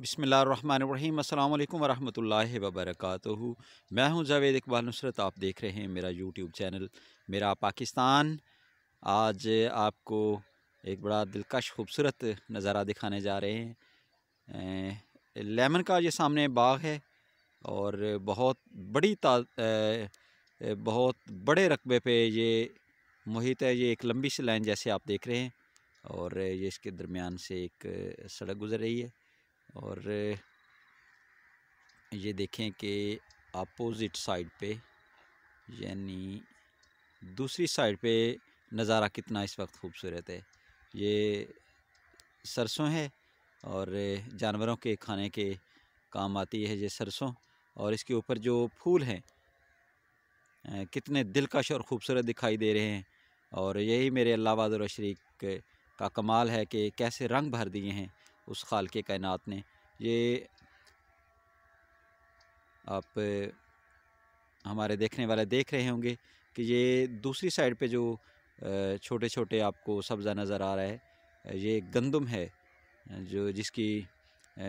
बसमीम् अल्लाम वरहमल वबरक मैं हूं जावेद इकबाल नुसरत आप देख रहे हैं मेरा यूट्यूब चैनल मेरा पाकिस्तान आज आपको एक बड़ा दिलकश खूबसूरत नज़ारा दिखाने जा रहे हैं लेमन का ये सामने बाग है और बहुत बड़ी ता बहुत बड़े रकबे पे ये मुहित है ये एक लंबी सी लाइन जैसे आप देख रहे हैं और ये इसके दरमियान से एक सड़क गुज़र रही है और ये देखें कि अपोज़िट साइड पे यानी दूसरी साइड पे नज़ारा कितना इस वक्त खूबसूरत है ये सरसों है और जानवरों के खाने के काम आती है ये सरसों और इसके ऊपर जो फूल हैं कितने दिलकश और ख़ूबसूरत दिखाई दे रहे हैं और यही मेरे अल्लाह शरीक का कमाल है कि कैसे रंग भर दिए हैं उस खाल के कायनात ने ये आप हमारे देखने वाले देख रहे होंगे कि ये दूसरी साइड पे जो छोटे छोटे आपको सब्ज़ा नज़र आ रहा है ये गंदम है जो जिसकी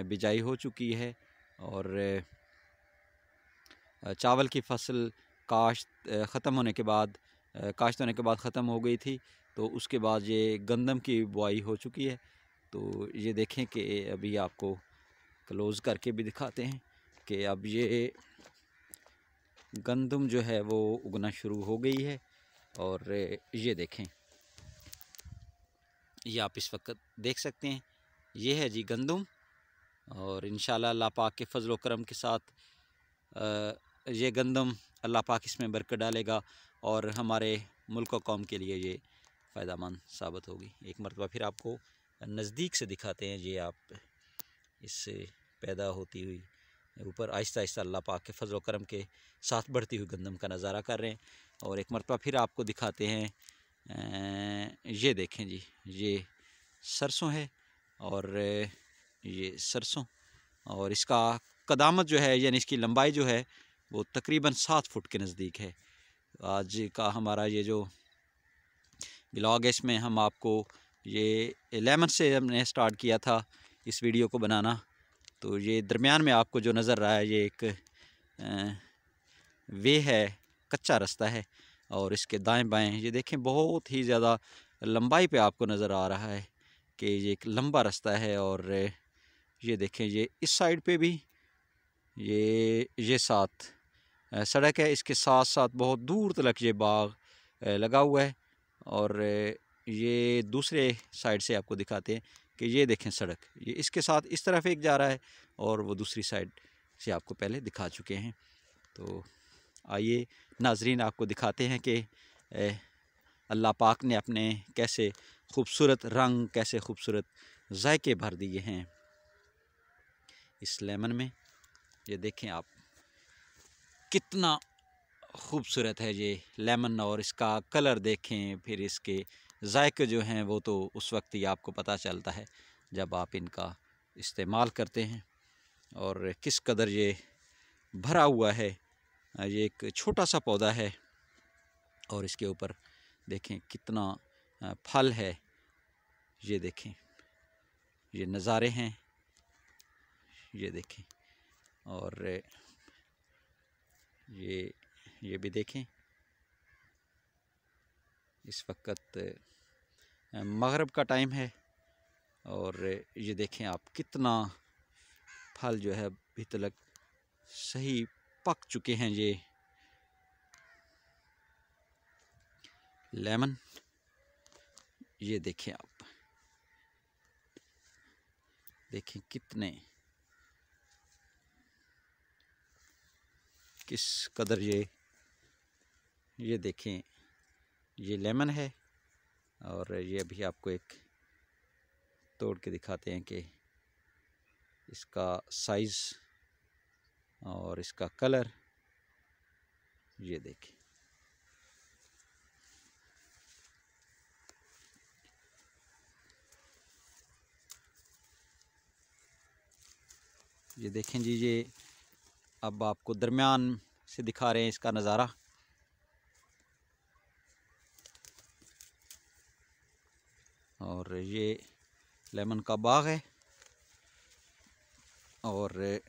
बिजाई हो चुकी है और चावल की फसल काश्त ख़त्म होने के बाद काश्त होने के बाद ख़त्म हो गई थी तो उसके बाद ये गंदम की बुआई हो चुकी है तो ये देखें कि अभी आपको क्लोज़ करके भी दिखाते हैं कि अब ये गंदम जो है वो उगना शुरू हो गई है और ये देखें ये आप इस वक्त देख सकते हैं ये है जी गंदम और इन पाक के फजल करम के साथ ये गंदम अल्लाह पाक इसमें बरकत डालेगा और हमारे मुल्क और कौम के लिए ये फ़ायदा मंद साबित होगी एक मरतबा फिर आपको नज़दीक से दिखाते हैं ये आप इससे पैदा होती हुई ऊपर आहिस्ता आहिस्ता अल्लाह पाक के फजल करम के साथ बढ़ती हुई गंदम का नज़ारा कर रहे हैं और एक मरतबा फिर आपको दिखाते हैं ये देखें जी ये सरसों है और ये सरसों और इसका कदामत जो है यानी इसकी लंबाई जो है वो तकरीबन सात फुट के नज़दीक है आज का हमारा ये जो ब्लॉग है इसमें हम आपको ये लेमन से हमने स्टार्ट किया था इस वीडियो को बनाना तो ये दरमियान में आपको जो नज़र रहा है ये एक वे है कच्चा रास्ता है और इसके दाएं बाएं ये देखें बहुत ही ज़्यादा लंबाई पे आपको नज़र आ रहा है कि ये एक लंबा रास्ता है और ये देखें ये इस साइड पे भी ये ये साथ सड़क है इसके साथ साथ बहुत दूर तक ये बाग लगा हुआ है और ये दूसरे साइड से आपको दिखाते हैं कि ये देखें सड़क ये इसके साथ इस तरफ एक जा रहा है और वो दूसरी साइड से आपको पहले दिखा चुके हैं तो आइए नाजरीन आपको दिखाते हैं कि अल्लाह पाक ने अपने कैसे खूबसूरत रंग कैसे खूबसूरत जायके भर दिए हैं इस लेमन में ये देखें आप कितना खूबसूरत है ये लेमन और इसका कलर देखें फिर इसके जायके जो हैं वो तो उस वक्त ही आपको पता चलता है जब आप इनका इस्तेमाल करते हैं और किस कदर ये भरा हुआ है ये एक छोटा सा पौधा है और इसके ऊपर देखें कितना फल है ये देखें ये नज़ारे हैं ये देखें और ये ये भी देखें इस वक्त मगरब का टाइम है और ये देखें आप कितना फल जो है अभी तक सही पक चुके हैं ये लेमन ये देखें आप देखें कितने किस कदर ये ये देखें ये लेमन है और ये अभी आपको एक तोड़ के दिखाते हैं कि इसका साइज़ और इसका कलर ये देखें ये देखें जी ये अब आपको दरमियान से दिखा रहे हैं इसका नज़ारा और ये लेमन का बाग है और